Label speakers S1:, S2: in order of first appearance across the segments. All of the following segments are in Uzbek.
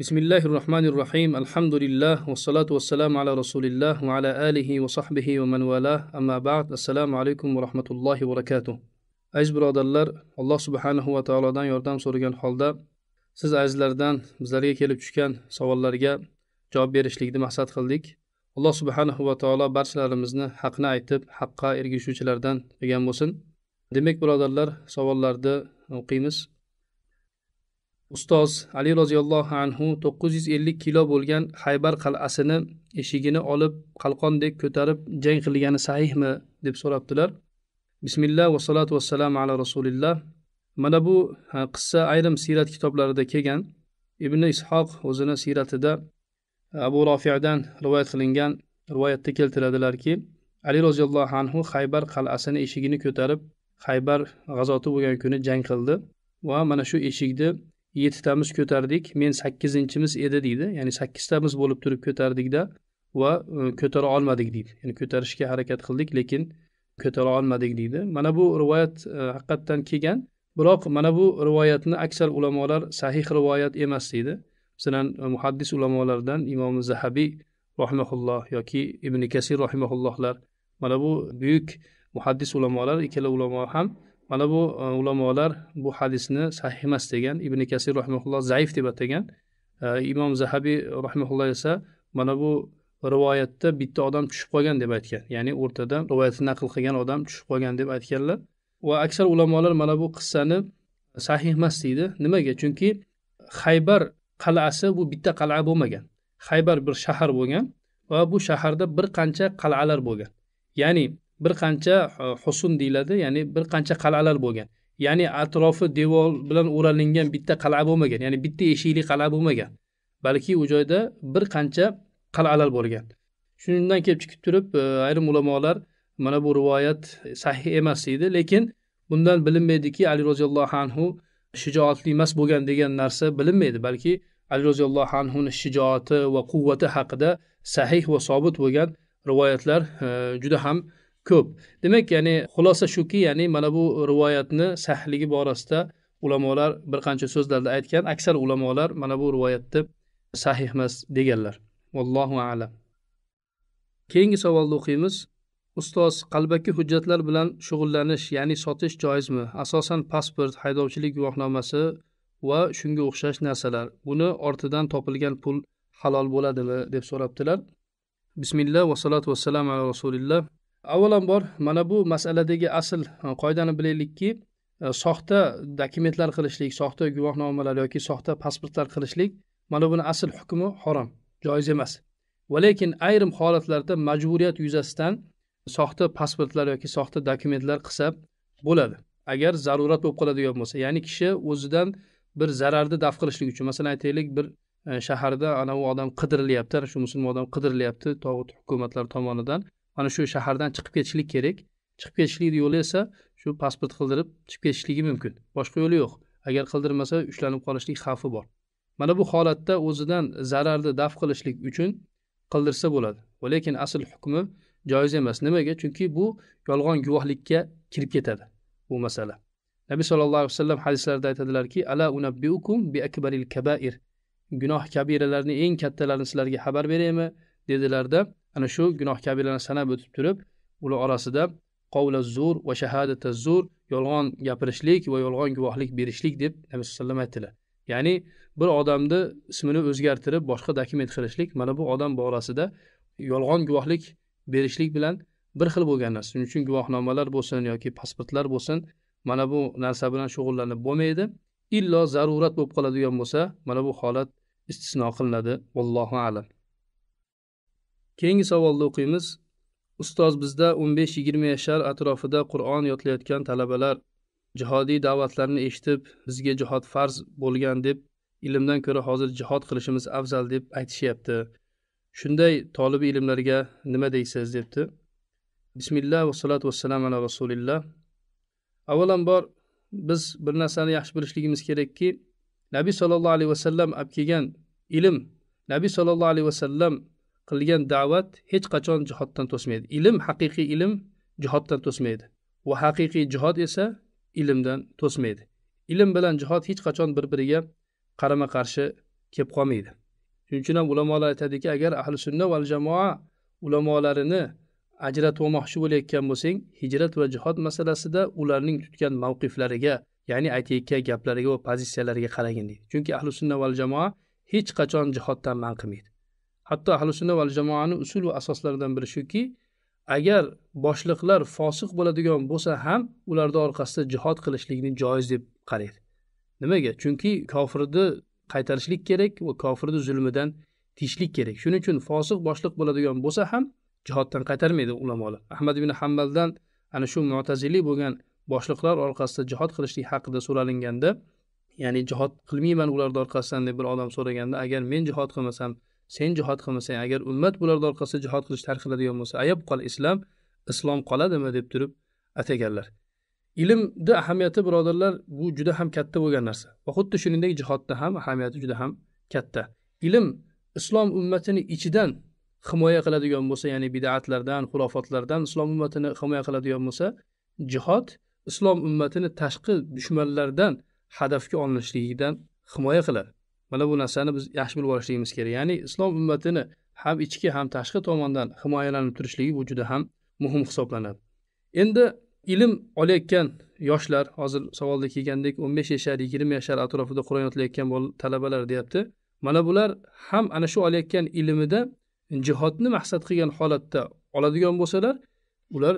S1: bismillahi rohmanir rohim alhamdulillah vassalatu vassalamu ala rasulilloh va ala alihi va sahbihi va man vala amma ba'd assalomu alaykum va rahmatullohi va barakatuh aziz birodarlar alloh subhanahu va taolodan yordam so'ragan holda siz azizlardan bizlarga kelib tushgan savollarga javob berishlikni maqsad qildik alloh subhanahu va taolo barchalarimizni haqni aytib haqqa ergishuvchilardan degan bo'lsin demak birodarlar savollarni o'qiymiz ustoz ali roziyallohu anhu to'qqiz yuz ellik kilo bo'lgan haybar qal'asini eshigini olib qalqondek ko'tarib jang qilgani sahihmi deb so'rabdilar bismillah vassalatu vassalamu ala rasulillah mana bu qissa ayrim siyrat kitoblarida kelgan ibn ishoq o'zini siyratida abu rofiadan rivoyat qilingan rivoyatda keltiradilarki ali roziyallohu anhu haybar qal'asini eshigini ko'tarib haybar g'azoti bo'lgan kuni jang qildi va mana shu eshikni yettitamiz ko'tardik men sakkizinchimiz edi deydi ya'ni sakkiztamiz bo'lib turib ko'tardikda va e, ko'tara olmadik deydi ya'ni ko'tarishga harakat qildik lekin ko'tara olmadik deydi mana bu rivoyat e, haqiqatdan kelgan biroq mana bu rivoyatni aksar ulamolar sahih rivoyat emas deydi masalan e, muhaddis ulamolardan imom zahabiy rahimaulloh yoki ibn kasir rahimaullohlar mana bu buyuk muhaddis ulamolar ikkala ulamo ham mana bu e, ulamolar bu hadisni sahih emas degan ibn kasir rahimulloh zaif deb atagan e, imom zahabiy rahimulloh esa mana bu rivoyatda bitta odam tushib qolgan deb aytgan ya'ni o'rtada rivoyatni naql qilgan odam tushib qolgan deb aytganlar va aksar ulamolar mana bu qissani sahih emas deydi nimaga chunki haybar qal'asi bu bitta qal'a bo'lmagan haybar bir shahar bo'lgan va bu shaharda bir qancha qal'alar bo'lgan ya'ni bir qancha e, husun deyiladi ya'ni bir qancha qal'alar bo'lgan ya'ni atrofi devor bilan o'ralingan bitta qal'a bo'lmagan ya'ni bitta eshikli qal'a bo'lmagan balki u joyda bir qancha qal'alar bo'lgan shundan kelib chiqib turib e, ayrim ulamolar mana bu rivoyat sahih emas deydi lekin bundan bilinmaydiki ali roziyallohu anhu shijoatli emas bo'lgan degan narsa bilinmaydi balki ali roziyallohu anhuni shijoati va quvvati haqida sahih va sobit bo'lgan rivoyatlar e, juda ham ko'p demak ya'ni xulosa shuki ya'ni mana bu rivoyatni sahligi borasida ulamolar bir qancha so'zlarda aytgan aksar ulamolar mana bu rivoyatni sahih emas deganlar vallohu alam keyingi savolni o'qiymiz ustoz qalbaki hujjatlar bilan shug'ullanish ya'ni sotish joizmi asosan pasport haydovchilik guvohnomasi va shunga o'xshash narsalar buni ortidan topilgan pul halol bo'ladimi deb so'rabdilar bismillah va salatu vassalam ala rasulillah avvalambor mana bu masaladagi asl e, qoidani bilaylikki e, soxta dokumentlar qilishlik soxta guvohnomalar yoki soxta pasportlar qilishlik mana buni asl hukmi harom joiz emas va lekin ayrim holatlarda majburiyat yuzasidan soxta pasportlar yoki soxta dokumentlar qilsa bo'ladi agar zarurat bo'lib qoladigan bo'lsa ya'ni kishi o'zidan bir zararni daf qilishlik uchun masalan aytaylik bir e, shaharda anavi odam qidirilyapti ana shu musulmon odam qidirilyapti tog'ut hukumatlar tomonidan mana shu shahardan chiqib ketishlik kerak chiqib ketishlik yo'li esa shu pasport qildirib chiqib ketishligi mumkin boshqa yo'li yo'q agar qildirmasa ushlanib qolishlik xavfi bor mana bu holatda o'zidan zararni daf qilishlik uchun qildirsa bo'ladi va lekin asl hukmi joiz emas nimaga chunki bu yolg'on guvohlikka kirib ketadi bu masala nabiy sollallohu alayhi vasallam hadislarida aytadilarki ala unabbiukum bi akbaril kabair gunoh kabiralarni eng kattalarini sizlarga xabar beraymi dedilarda ana shu gunoh kabiralarni sanab o'tib turib ular orasida qovla zur va shahadata zur yolg'on gapirishlik va yolg'on guvohlik berishlik deb nabiy sallallohu alayhi vasallam aytdilar ya'ni bir odamni ismini o'zgartirib boshqa dokument qilishlik mana bu odam borasida yolg'on guvohlik berishlik bilan bir xil bo'lgan narsa shuning uchun guvohnomalar bo'lsin yoki pasportlar bo'lsin mana bu narsa bilan shug'ullanib bo'lmaydi illo zarurat bo'lib qoladigan bo'lsa mana bu holat istisno qilinadi vallohu alam keyingi savolni o'qiymiz ustoz bizda o'n besh yigirma yashar atrofida qur'on yodlayotgan talabalar jihodiy da'vatlarni eshitib bizga jihod farz bo'lgan deb ilmdan ko'ra hozir jihod qilishimiz afzal deb aytishyapti shunday tolibi ilmlarga nima deysiz debdi bismillah vassalatu vassalam ala rasulillah avvalambor biz bir narsani yaxshi bilishligimiz kerakki nabiy sollallohu alayhi vasallam olib kelgan ilm nabiy sollallohu alayhi vasallam qilgan da'vat hech qachon jihoddan to'smaydi ilm haqiqiy ilm jihoddan to'smaydi va haqiqiy jihod esa ilmdan to'smaydi ilm bilan jihod hech qachon bir biriga qarama qarshi kelib qolmaydi shuning uchun ham ulamolar aytadiki agar ahli sunna val jamoa ulamolarini ajratmoqchi bo'layotgan bo'lsang hijrat va jihod masalasida ularning tutgan mavqiflariga ya'ni aytayotgan gaplariga va pozitsiyalariga qaragin deydi chunki ahli sunna val jamoa hech qachon jihoddan man qilmaydi hatto ahli sunna val jamoani usul va asoslaridan biri shuki agar boshliqlar fosiq bo'ladigan bo'lsa ham ularni orqasida jihod qilishlikni joiz deb qaraydi nimaga chunki kofirni qaytarishlik kerak va kofirni zulmidan tiyishlik kerak shuning uchun fosiq boshliq bo'ladigan bo'lsa ham jihoddan qaytarmaydi ulamolar ahmad ibn hambaldan ana shu mutazili bo'lgan boshliqlar orqasida jihod qilishlik haqida so'ralinganda ya'ni jihod qilmayman ularni orqasidan deb bir odam so'raganda agar men jihod qilmasam sen jihod qilmasang agar ummat bularni orqasida jihod qilish tark qiladigan bo'lsa ayab qol islom islom qoladimi deb turib ataganlar ilmni ahamiyati birodarlar bu juda ham katta bo'lgan narsa va xuddi shuningdek jihodni ham ahamiyati juda ham katta ilm islom ummatini ichidan himoya qiladigan bo'lsa ya'ni bidatlardan xurofotlardan islom ummatini himoya qiladigan bo'lsa jihod islom ummatini tashqi dushmanlardan hadafga olinishligidan himoya qiladi mana bu narsani biz yaxshi bilib olishligimiz kerak ya'ni islom ummatini ham ichki ham tashqi tomondan himoyalanib turishligi bu juda ham muhim hisoblanadi endi ilm olayotgan yoshlar hozir savolda kelgandek o'n besh yashar yigirma yashar atrofida qur'on yodlayotgan talabalar deyapti mana bular ham ana shu olayotgan ilmida jihodni maqsad qilgan holatda oladigan bo'lsalar ular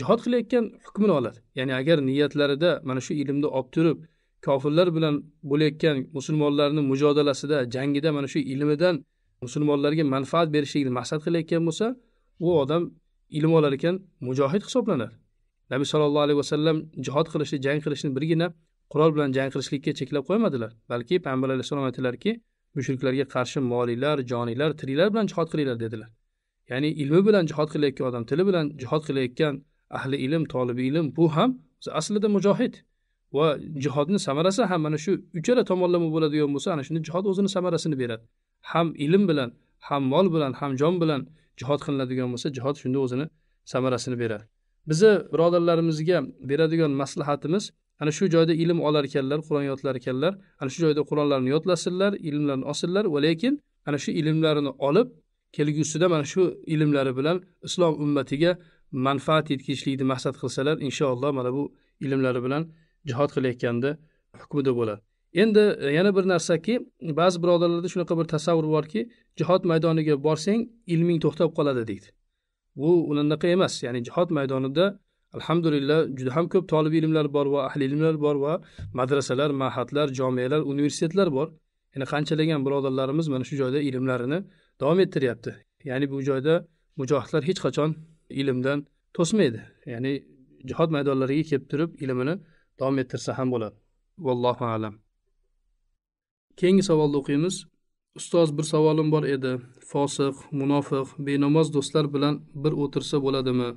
S1: jihod qilayotgan hukmini oladi ya'ni agar niyatlarida mana shu ilmni olib turib kofirlar bilan bo'layotgan musulmonlarni mujodalasida jangida mana shu ilmidan musulmonlarga manfaat berishlikni maqsad qilayotgan bo'lsa u odam ilm olar ekan mujohid hisoblanadi nabiy sollallohu alayhi vasallam jihod qilishni jang qilishni birgina qurol bilan jang qilishlikka cheklab qo'ymadilar balki payg'ambar alayhissalom aytdilarki mushriklarga qarshi moliylar joniylar tiriklar bilan jihod qilinglar dedilar ya'ni ilmi bilan jihod qilayotgan odam tili bilan jihod qilayotgan ahli ilm tolibi ilm bu ham aslida mujohid va jihodni samarasi ham mana shu uchala tomonlama bo'ladigan bo'lsa ana shunda jihod o'zini samarasini beradi ham ilm bilan ham mol bilan ham jon bilan jihod qilinadigan bo'lsa jihod shunda o'zini samarasini beradi bizni birodarlarimizga beradigan maslahatimiz ana shu joyda ilm olar ekanlar qur'on yodlar ekanlar ana shu joyda qur'onlarni yodlasinlar ilmlarni olsinlar va lekin ana shu ilmlarini olib kelgusida mana shu ilmlari bilan islom ummatiga manfaat yetkazishlikni maqsad qilsalar inshaalloh mana bu ilmlari bilan jihod qilayotganda hukmida bo'ladi endi e, yana bir narsaki ba'zi birodarlarda shunaqa bir tasavvur borki jihod maydoniga borsang ilming to'xtab qoladi deydi bu unaqa emas ya'ni jihod maydonida alhamdulillah juda ham ko'p tolib ilmlar bor va ahli ilmlar bor va madrasalar mahatlar jomiyalar universitetlar bor yana qanchalagan birodarlarimiz mana shu joyda ilmlarini davom ettiryapti ya'ni bu joyda mujohidlar hech qachon ilmdan to'smaydi ya'ni jihod maydonlariga kelib turib ilmini davom ettirsa ham bo'ladi vallohu alam keyingi savolni o'qiymiz ustoz bir savolim bor edi fosiq munofiq benamoz do'stlar bilan bir o'tirsa bo'ladimi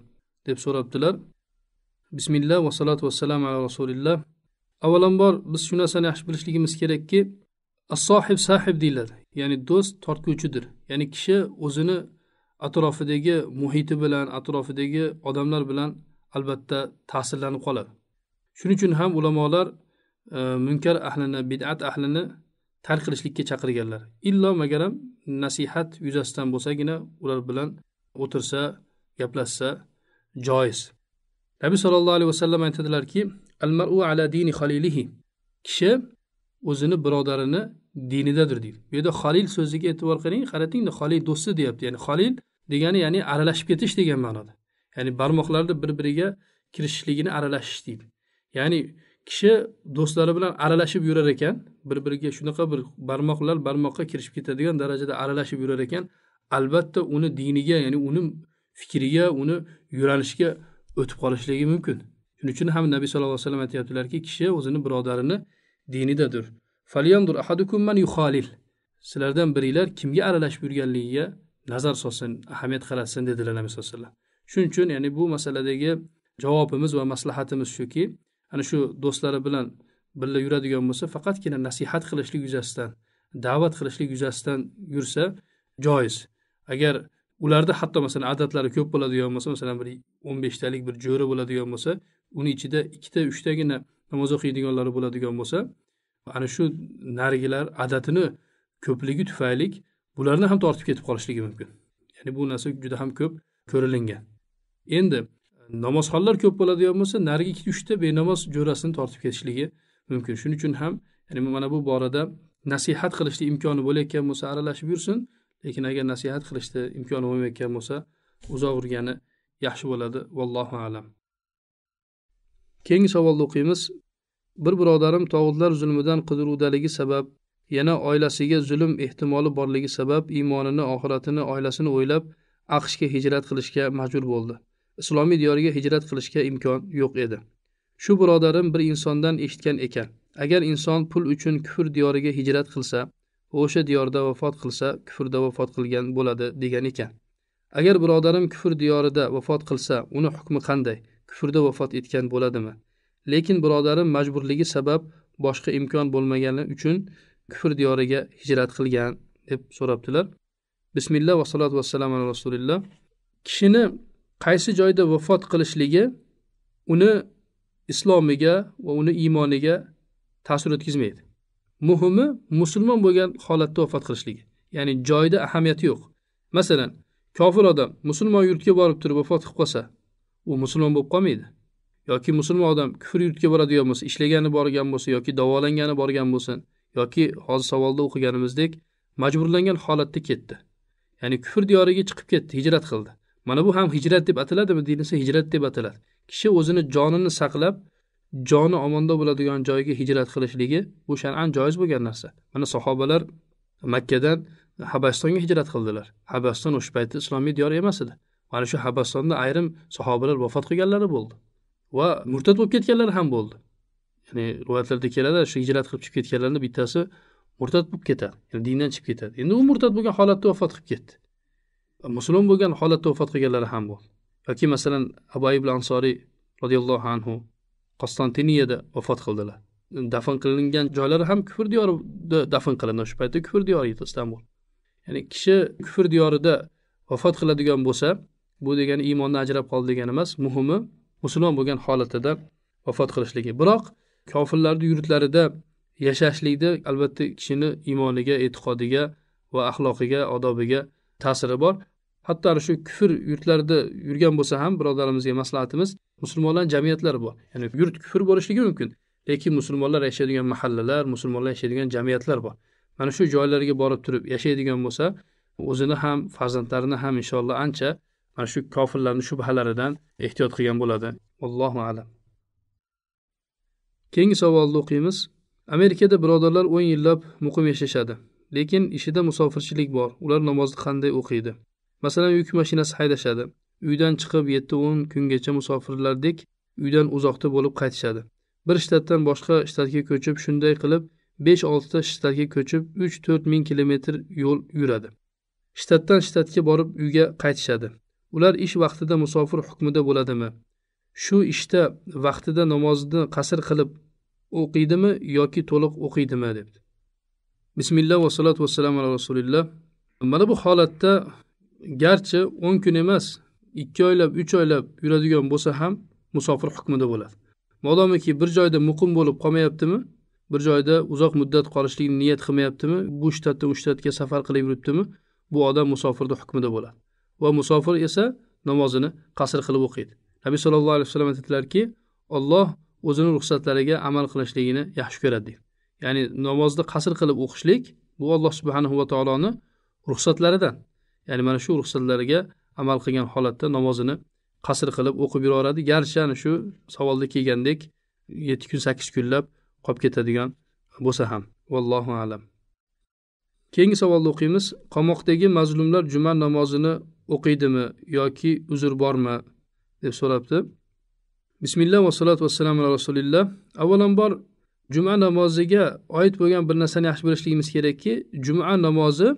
S1: deb so'rabdilar bismillah va salatu vassalam ala rasulillah avvalambor biz shu narsani yaxshi bilishligimiz kerakki assohib sahib deyiladi ya'ni do'st tortguvchidir ya'ni kishi o'zini atrofidagi muhiti bilan atrofidagi odamlar bilan albatta ta'sirlanib qoladi shuning uchun ham ulamolar e, munkar ahlini bid'at ahlini tark qilishlikka chaqirganlar illo magaram nasihat yuzasidan bo'lsagina ular bilan o'tirsa gaplashsa joiz nabiy sollallohu alayhi vasallam aytadilarki al maru ala dini kishi o'zini birodarini dinidadir deydi bu yerda xalil so'ziga e'tibor qiling qaratingda xolil do'sti deyapti ya'ni xolil degani ya'ni aralashib ketish degan ma'noda ya'ni barmoqlarni bir biriga kirishishligini aralashish deydi ya'ni kishi do'stlari bilan aralashib yurar ekan bir biriga shunaqa bir barmoqlar barmoqqa kirishib ketadigan darajada aralashib yurar ekan albatta uni diniga ya'ni uni fikriga uni yo'nalishga o'tib qolishligi mumkin shuning uchun ham nabiy sallallohu alayhi vasallam aytyaptilarki kishi o'zini birodarini dinidadir sizlardan biringlar kimga aralashib yurganligiga nazar solsin ahamiyat qaratsin dedilar nabiy sallallohu alayhi vasallam shuning uchun ya'ni bu masaladagi javobimiz va maslahatimiz shuki ana shu do'stlari bilan birga yuradigan bo'lsa faqatgina nasihat qilishlik yuzasidan da'vat qilishlik yuzasidan yursa joiz agar ularda hatto masalan adatlari ko'p bo'ladigan bo'lsa masalan bir o'n beshtalik bir jo'ra bo'ladigan bo'lsa uni ichida ikkita uchtagina namoz o'qiydiganlari bo'ladigan bo'lsa ana shu narigilar adatini ko'pligi tufayli bularni ham tortib ketib qolishligi mumkin ya'ni bu narsa juda ham ko'p ko'rilingan endi namozxonlar ko'p bo'ladigan bo'lsa narigi ikki uchta benamoz jo'rasini tortib ketishligi mumkin shuning uchun ham ya'ni mana bu borada nasihat qilishni imkoni bo'layotgan bo'lsa aralashib yursin lekin agar nasihat qilishni imkoni bo'lmayotgan bo'lsa uzoq urgani yaxshi bo'ladi vallohu alam keyingi savolni o'qiymiz bir birodarim tog'utlar zulmidan qidiruvdaligi sabab yana oilasiga zulm ehtimoli borligi sabab iymonini oxiratini oilasini o'ylab aqshga hijrat qilishga majbur bo'ldi islomiy diyoriga hijrat qilishga imkon yo'q edi shu birodarim bir insondan eshitgan ekan agar inson pul uchun kufr diyoriga hijrat qilsa o'sha diyorda vafot qilsa kufrda vafot qilgan bo'ladi degan ekan agar birodarim kufr diyorida vafot qilsa uni hukmi qanday kufrda vafot etgan bo'ladimi lekin birodarim majburligi sabab boshqa imkon bo'lmagani uchun kufr diyoriga hijrat qilgan deb so'rabdilar bismillah va vassalatu vassalam ala rasulilloh kishini qaysi joyda vafot qilishligi uni islomiga va uni iymoniga ta'sir o'tkazmaydi muhimi musulmon bo'lgan holatda vafot qilishligi ya'ni joyda ahamiyati yo'q masalan kofir odam musulmon yurtga borib turib vafot qilib qolsa u musulmon bo'lib qolmaydi yoki musulmon odam kufr yurtga boradigan bo'lsa ishlagani borgan bo'lsa yoki davolangani borgan bo'lsin yoki hozir savolda o'qiganimizdek majburlangan holatda ketdi ya'ni kufr diyoriga chiqib ketdi hijrat qildi mana bu ham hijrat deb ataladimi dinimizda hijrat deb ataladi kishi o'zini jonini saqlab joni omonda bo'ladigan joyga hijrat qilishligi bu shar'an joiz bo'lgan narsa mana sahobalar makkadan habastonga hijrat qildilar habaston o'sha paytda islomiy diyor emas edi mana shu habastonda ayrim sahobalar vafot qilganlari bo'ldi va murtad bo'lib ketganlari ham bo'ldi ya'ni rivoyatlarda keladi shu hijrat qilib chiqib ketganlarni bittasi murtad bo'lib ketadi yani dindan chiqib ketadi endi u murtad bo'lgan holatda vafot qilib ketdi musulmon bo'lgan holatda vafot qilganlari ham bor yoki masalan abu ayib ansoriy roziyallohu anhu konstantiniyada vafot qildilar dafn qilingan joylari ham kufr diyorida dafn qilindi o'sha paytda kufr diyori edi istanbul ya'ni kishi kufr diyorida vafot qiladigan bo'lsa bu degani iymondan ajrab qoldi degani emas muhimi musulmon bo'lgan holatida vafot qilishligi biroq kofirlarni yurtlarida yashashlikda albatta kishini iymoniga e'tiqodiga va axloqiga odobiga ta'siri bor hatto ana shu kufr yurtlarida yurgan bo'lsa ham birodarimizga maslahatimiz musulmonlar jamiyatlari bor ya'ni yurt kufr bo'lishligi mumkin lekin musulmonlar yashaydigan mahallalar musulmonlar yashaydigan jamiyatlar bor mana shu joylarga borib turib yashaydigan bo'lsa o'zini ham farzandlarini ham inshaalloh ancha mana shu kofirlarni shubhalaridan ehtiyot qilgan bo'ladi allohu alam keyingi savolni o'qiymiz amerikada birodarlar o'n yillab muqim yashashadi lekin ishida musofirchilik bor ular namozni qanday o'qiydi masalan yuk mashinasi haydashadi uydan chiqib yetti o'n kungacha musofirlardek uydan uzoqda bo'lib qaytishadi bir shtatdan boshqa shtatga ko'chib shunday qilib besh oltita shtatga ko'chib uch to'rt ming kilometr yo'l yuradi shtatdan shtatga borib uyga qaytishadi ular ish vaqtida musofir hukmida bo'ladimi shu ishda vaqtida namozni qasr qilib o'qiydimi yoki to'liq o'qiydimi debdi bismillah va vassalatu vassalamu ala rasulillah mana bu holatda garchi o'n kun emas ikki oylab uch oylab yuradigan bo'lsa ham musofir hukmida bo'ladi modomiki bir joyda muqim bo'lib qolmayaptimi bir joyda uzoq muddat qolishlikni niyat qilmayaptimi bu shtatdan u shtatga safar qilib yuribdimi bu odam musofirni hukmida bo'ladi va musofir esa namozini qasr qilib o'qiydi nabiy sallallohu alayhi vasallam aytadilarki olloh o'zini ruxsatlariga amal qilishligini yaxshi ko'radi deydi ya'ni namozni qasr qilib o'qishlik bu alloh subhanahu va taoloni ruxsatlaridan ya'ni mana shu ruxsatlarga amal qilgan holatda namozini qasr qilib o'qib yuraveradi garchi ana shu savolda kelgandek yetti kun sakkiz kunlab qolib ketadigan bo'lsa ham vallohu alam keyingi savolni o'qiymiz qamoqdagi mazlumlar juma namozini o'qiydimi yoki uzr bormi deb so'rabdi bismillah vassalatu vassalam ala rasulillah avvalambor juma namoziga oid bo'lgan bir narsani yaxshi bilishligimiz kerakki juma namozi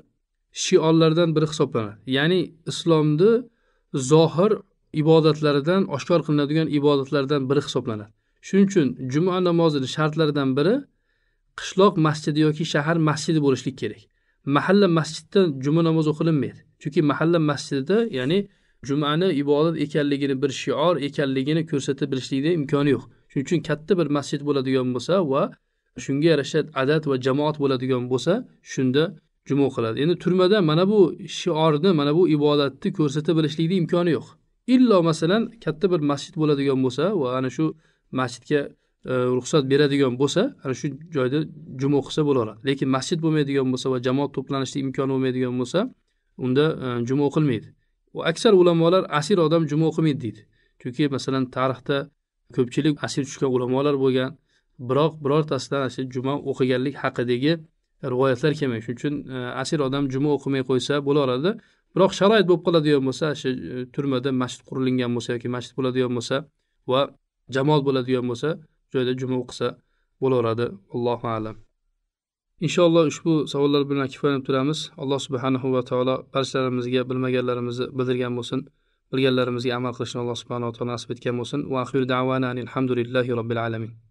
S1: shiollardan biri hisoblanadi ya'ni islomni zohir ibodatlaridan oshkor qilinadigan ibodatlardan biri hisoblanadi shuning uchun juma namozini shartlaridan biri qishloq masjidi yoki shahar masjidi bo'lishlik kerak mahalla masjidda juma namozi o'qilinmaydi chunki mahalla masjidida ya'ni jumani ibodat ekanligini bir shior ekanligini ko'rsatib bilishlikni imkoni yo'q shuning uchun katta bir masjid bo'ladigan bo'lsa va shunga yarasha adat va jamoat bo'ladigan bo'lsa shunda jumo qiladi endi turmada mana bu shiorni mana bu ibodatni ko'rsata bilishlikni imkoni yo'q illo masalan katta bir masjid bo'ladigan bo'lsa va ana shu masjidga e, ruxsat beradigan bo'lsa ana shu joyda jumuv qilsa bo'laveradi lekin masjid bo'lmaydigan bo'lsa va jamoat to'planishni imkoni bo'lmaydigan bo'lsa unda e, jumuv qilmaydi va aksar ulamolar asir odam jumuv qilmaydi deydi chunki masalan tarixda ko'pchilik asir tushgan ulamolar bo'lgan biroq birortasidan shu juma o'qiganlik haqidagi rivoyatlar kelmaydi shuning uchun e, asir odam juma o'qimay qo'ysa bo'laveradi biroq sharoit bo'lib qoladigan bo'lsa shu e, turmada masjid qurilingan bo'lsa yoki masjid bo'ladigan bo'lsa va jamoat bo'ladigan bo'lsa joyda juma o'qisa bo'laveradi allohu alam inshaalloh ushbu savollar bilan kifoyalanib turamiz alloh subhanahu va taolo barchalarimizga bilmaganlarimizni bildirgan bo'lsin bilganlarimizga amal qilishni alloh subhanaa taolo nasib etgan bo'lsin va axir davana alhamdulillahi robbil alamin